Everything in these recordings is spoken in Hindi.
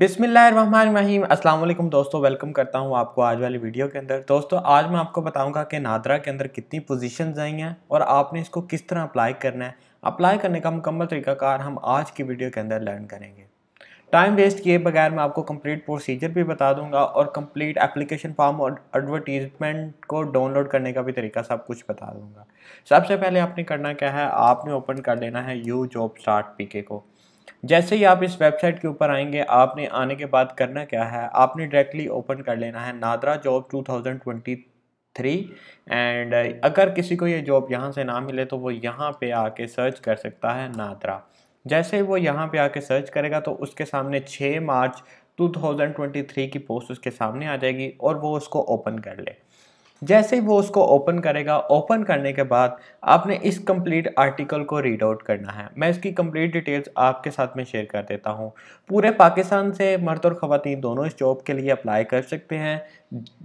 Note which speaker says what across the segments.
Speaker 1: बिसमीम अल्लाम दोस्तों वेलकम करता हूँ आपको आज वाली वीडियो के अंदर दोस्तों आज मैं आपको बताऊँगा कि नादरा के अंदर कितनी पोजीशन आई हैं और आपने इसको किस तरह अप्लाई करना है अप्लाई करने का मुकम्मल तरीकाकार हम आज की वीडियो के अंदर लर्न करेंगे टाइम वेस्ट किए बगैर मैं आपको कंप्लीट प्रोसीजर भी बता दूंगा और कंप्लीट एप्लीकेशन फॉर्म और एडवर्टीजमेंट को डाउनलोड करने का भी तरीका सब कुछ बता दूंगा सबसे पहले आपने करना क्या है आपने ओपन कर लेना है यू जॉब स्टार्ट पीके को जैसे ही आप इस वेबसाइट के ऊपर आएंगे आपने आने के बाद करना क्या है आपने डायरेक्टली ओपन कर लेना है नादरा जॉब 2023 एंड अगर किसी को ये जॉब यहाँ से ना मिले तो वो यहाँ पे आके सर्च कर सकता है नादरा जैसे ही वो यहाँ पे आके सर्च करेगा तो उसके सामने 6 मार्च 2023 की पोस्ट उसके सामने आ जाएगी और वो उसको ओपन कर ले जैसे ही वो उसको ओपन करेगा ओपन करने के बाद आपने इस कंप्लीट आर्टिकल को रीड आउट करना है मैं इसकी कंप्लीट डिटेल्स आपके साथ में शेयर कर देता हूँ पूरे पाकिस्तान से मर्द और ख़वान दोनों इस जॉब के लिए अप्लाई कर सकते हैं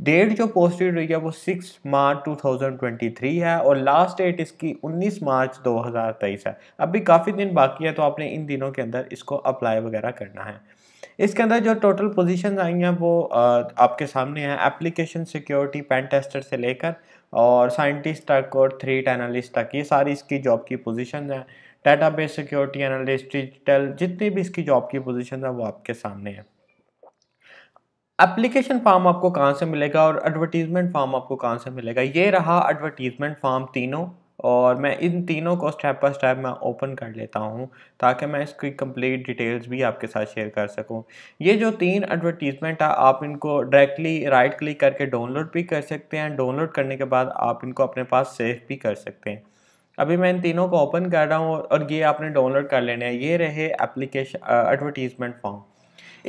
Speaker 1: डेट जो पोस्टेड हुई है वो 6 मार्च 2023 है और लास्ट डेट इसकी 19 मार्च 2023 है अभी काफ़ी दिन बाकी है तो आपने इन दिनों के अंदर इसको अप्लाई वगैरह करना है इसके अंदर जो टोटल पोजीशंस आई हैं वो आपके सामने हैं एप्लीकेशन सिक्योरिटी पेन टेस्टर से लेकर और साइंटिस्ट तक और थ्री एनालिस्ट तक ये सारी इसकी जॉब की पोजीशन हैं बेस सिक्योरिटी एनालिस्ट डिजिटल जितनी भी इसकी जॉब की पोजीशन है वो आपके सामने है एप्लीकेशन फॉर्म आपको कहाँ से मिलेगा और एडवर्टीजमेंट फॉर्म आपको कहाँ से मिलेगा ये रहा एडवर्टीजमेंट फॉर्म तीनों और मैं इन तीनों को स्टेप बाय स्टेप मैं ओपन कर लेता हूँ ताकि मैं इसकी कंप्लीट डिटेल्स भी आपके साथ शेयर कर सकूँ ये जो तीन एडवर्टीज़मेंट है आप इनको डायरेक्टली राइट क्लिक करके डाउनलोड भी कर सकते हैं डाउनलोड करने के बाद आप इनको अपने पास सेव भी कर सकते हैं अभी मैं इन तीनों को ओपन कर रहा हूँ और ये आपने डाउनलोड कर लेने हैं ये रहे एप्लीकेशन एडवर्टीज़मेंट फॉर्म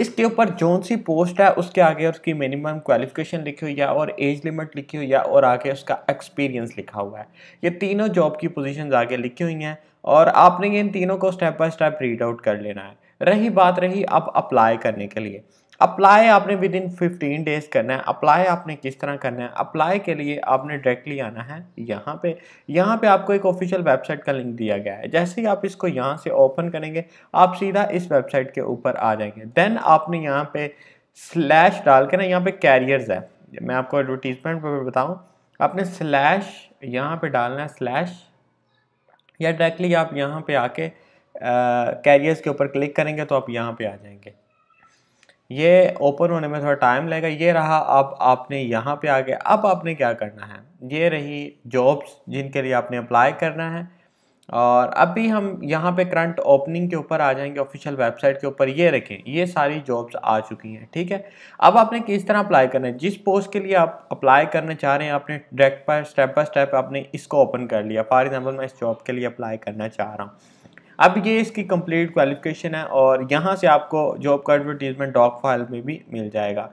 Speaker 1: इसके ऊपर जौन सी पोस्ट है उसके आगे उसकी मिनिमम क्वालिफिकेशन लिखी हुई है और एज लिमिट लिखी हुई है और आगे उसका एक्सपीरियंस लिखा हुआ है ये तीनों जॉब की पोजिशन आगे लिखी हुई हैं और आपने इन तीनों को step by step read out कर लेना है रही बात रही अब अप्लाई करने के लिए अप्लाई आपने विद इन फिफ्टीन डेज करना है अप्लाई आपने किस तरह करना है अप्लाई के लिए आपने डायरेक्टली आना है यहाँ पे यहाँ पे आपको एक ऑफिशियल वेबसाइट का लिंक दिया गया है जैसे ही आप इसको यहाँ से ओपन करेंगे आप सीधा इस वेबसाइट के ऊपर आ जाएंगे देन आपने यहाँ पे स्लैश डाल के ना यहाँ पे कैरियर्स है मैं आपको एडवर्टीजमेंट पर बताऊँ आपने स्लैश यहाँ पे डालना है स्लैश या डायरेक्टली आप यहाँ पे आके कैरियर्स के ऊपर क्लिक करेंगे तो आप यहाँ पे आ जाएंगे ये ओपन होने में थोड़ा टाइम लगेगा ये रहा अब आपने यहाँ पे आ गया अब आपने क्या करना है ये रही जॉब्स जिनके लिए आपने अप्लाई करना है और अभी हम यहाँ पे करंट ओपनिंग के ऊपर आ जाएंगे ऑफिशियल वेबसाइट के ऊपर ये रखें ये सारी जॉब्स आ चुकी हैं ठीक है अब आपने किस तरह अप्लाई करना है जिस पोस्ट के लिए आप अप्लाई करना चाह रहे हैं आपने डायरेक्ट पर स्टेप बाय स्टेप आपने इसको ओपन कर लिया फॉर एग्जाम्पल मैं इस जॉब के लिए अप्लाई करना चाह रहा हूँ अब ये इसकी कंप्लीट क्वालिफिकेशन है और यहाँ से आपको जॉब का एडवर्टीजमेंट डॉक फाइल में भी मिल जाएगा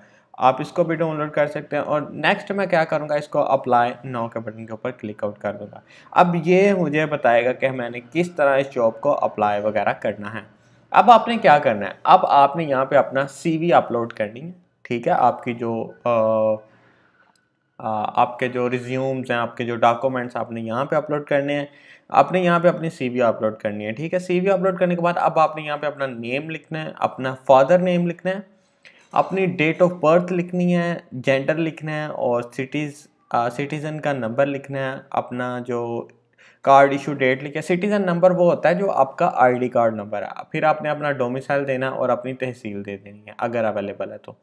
Speaker 1: आप इसको भी डाउनलोड कर सकते हैं और नेक्स्ट मैं क्या करूँगा इसको अप्लाई नाउ के बटन के ऊपर क्लिक आउट कर दूँगा अब ये मुझे बताएगा कि मैंने किस तरह इस जॉब को अप्लाई वगैरह करना है अब आपने क्या करना है अब आपने यहाँ पर अपना सी अपलोड करनी है ठीक है आपकी जो आ, आपके जो रिज्यूम्स हैं आपके जो डॉक्यूमेंट्स आपने यहाँ पे अपलोड करने हैं आपने यहाँ पे अपनी सीवी अपलोड करनी है ठीक है सीवी अपलोड करने के बाद अब आपने यहाँ पे अपना नेम लिखना है अपना फादर नेम लिखना है अपनी डेट ऑफ बर्थ लिखनी है जेंडर लिखना है और सिटीज़ सिटीज़न का नंबर लिखना है अपना जो कार्ड इशू डेट लिखा सिटीज़न नंबर वो होता है जो आपका आईडी कार्ड नंबर है फिर आपने अपना डोमिसाइल देना और अपनी तहसील दे देनी है अगर अवेलेबल है तो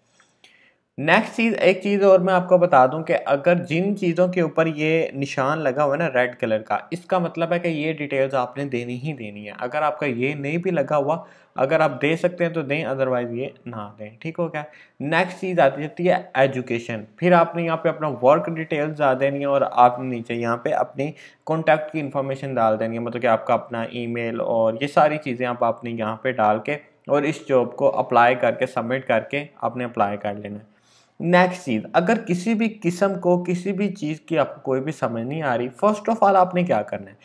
Speaker 1: नेक्स्ट चीज़ एक चीज़ और मैं आपको बता दूं कि अगर जिन चीज़ों के ऊपर ये निशान लगा हुआ है ना रेड कलर का इसका मतलब है कि ये डिटेल्स आपने देनी ही देनी है अगर आपका ये नहीं भी लगा हुआ अगर आप दे सकते हैं तो दें अदरवाइज़ ये ना दें ठीक हो गया नेक्स्ट चीज़ आती जाती है एजुकेशन फिर आपने यहाँ पे अपना वर्क डिटेल्स डाल देनी है और आपने नीचे यहाँ पे अपनी कॉन्टैक्ट की इन्फॉर्मेशन डाल देनी है मतलब कि आपका अपना ईमेल और ये सारी चीज़ें आप अपने यहाँ पर डाल के और इस जॉब को अप्लाई करके सबमिट करके आपने अप्लाई कर लेना है नेक्स्ट चीज़ अगर किसी भी किस्म को किसी भी चीज़ की आपको कोई भी समझ नहीं आ रही फर्स्ट ऑफ ऑल आपने क्या करना है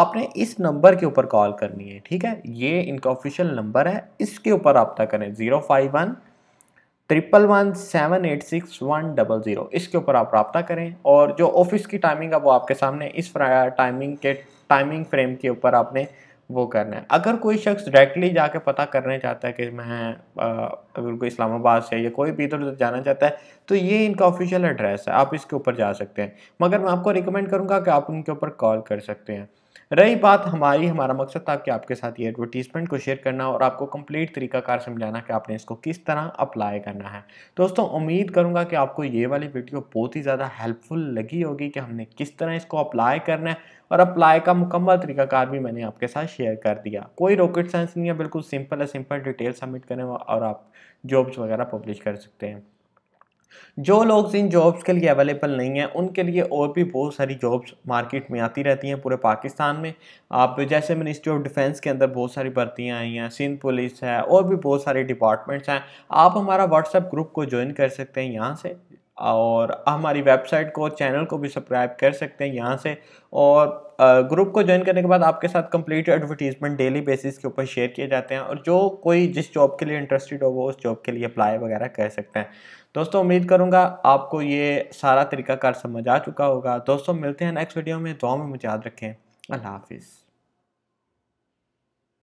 Speaker 1: आपने इस नंबर के ऊपर कॉल करनी है ठीक है ये इनका ऑफिशियल नंबर है इसके ऊपर रबता करें zero five one triple one seven eight six one double zero इसके ऊपर आप रबता करें और जो ऑफिस की टाइमिंग है वो आपके सामने इस टाइमिंग के टाइमिंग फ्रेम के ऊपर आपने वो करना है अगर कोई शख्स डायरेक्टली जाके पता करना चाहता है कि मैं अगर कोई इस्लामाबाद से या कोई भी इधर उधर जाना चाहता है तो ये इनका ऑफिशियल एड्रेस है आप इसके ऊपर जा सकते हैं मगर मैं आपको रिकमेंड करूँगा कि आप उनके ऊपर कॉल कर सकते हैं रही बात हमारी हमारा मकसद था कि आपके साथ ये एडवर्टीज़मेंट को शेयर करना और आपको कंप्लीट तरीकाकार समझाना कि आपने इसको किस तरह अप्लाई करना है दोस्तों उम्मीद करूंगा कि आपको ये वाली वीडियो बहुत ही ज़्यादा हेल्पफुल लगी होगी कि हमने किस तरह इसको अप्लाई करना है और अप्लाई का मुकम्मल तरीकाकार भी मैंने आपके साथ शेयर कर दिया कोई रॉकेट साइंस नहीं है बिल्कुल सिंपल है सिंपल डिटेल सबमिट करें और आप जॉब्स वगैरह पब्लिश कर सकते हैं जो लोग इन जॉब्स के लिए अवेलेबल नहीं हैं उनके लिए और भी बहुत सारी जॉब्स मार्केट में आती रहती हैं पूरे पाकिस्तान में आप जैसे मिनिस्ट्री ऑफ डिफेंस के अंदर बहुत सारी भर्तियाँ आई हैं सिंध पुलिस है और भी बहुत सारे डिपार्टमेंट्स हैं आप हमारा व्हाट्सएप ग्रुप को ज्वाइन कर सकते हैं यहाँ से और हमारी वेबसाइट को चैनल को भी सब्सक्राइब कर सकते हैं यहाँ से और ग्रुप को ज्वाइन करने के बाद आपके साथ कंप्लीट एडवर्टीजमेंट डेली बेसिस के ऊपर शेयर किए जाते हैं और जो कोई जिस जॉब के लिए इंटरेस्टेड हो वो उस जॉब के लिए अप्लाई वगैरह कर सकते हैं दोस्तों उम्मीद करूँगा आपको ये सारा तरीकाकार समझ आ चुका होगा दोस्तों मिलते हैं नेक्स्ट वीडियो में दुआ में मुझे याद रखें अल्लाह हाफिज़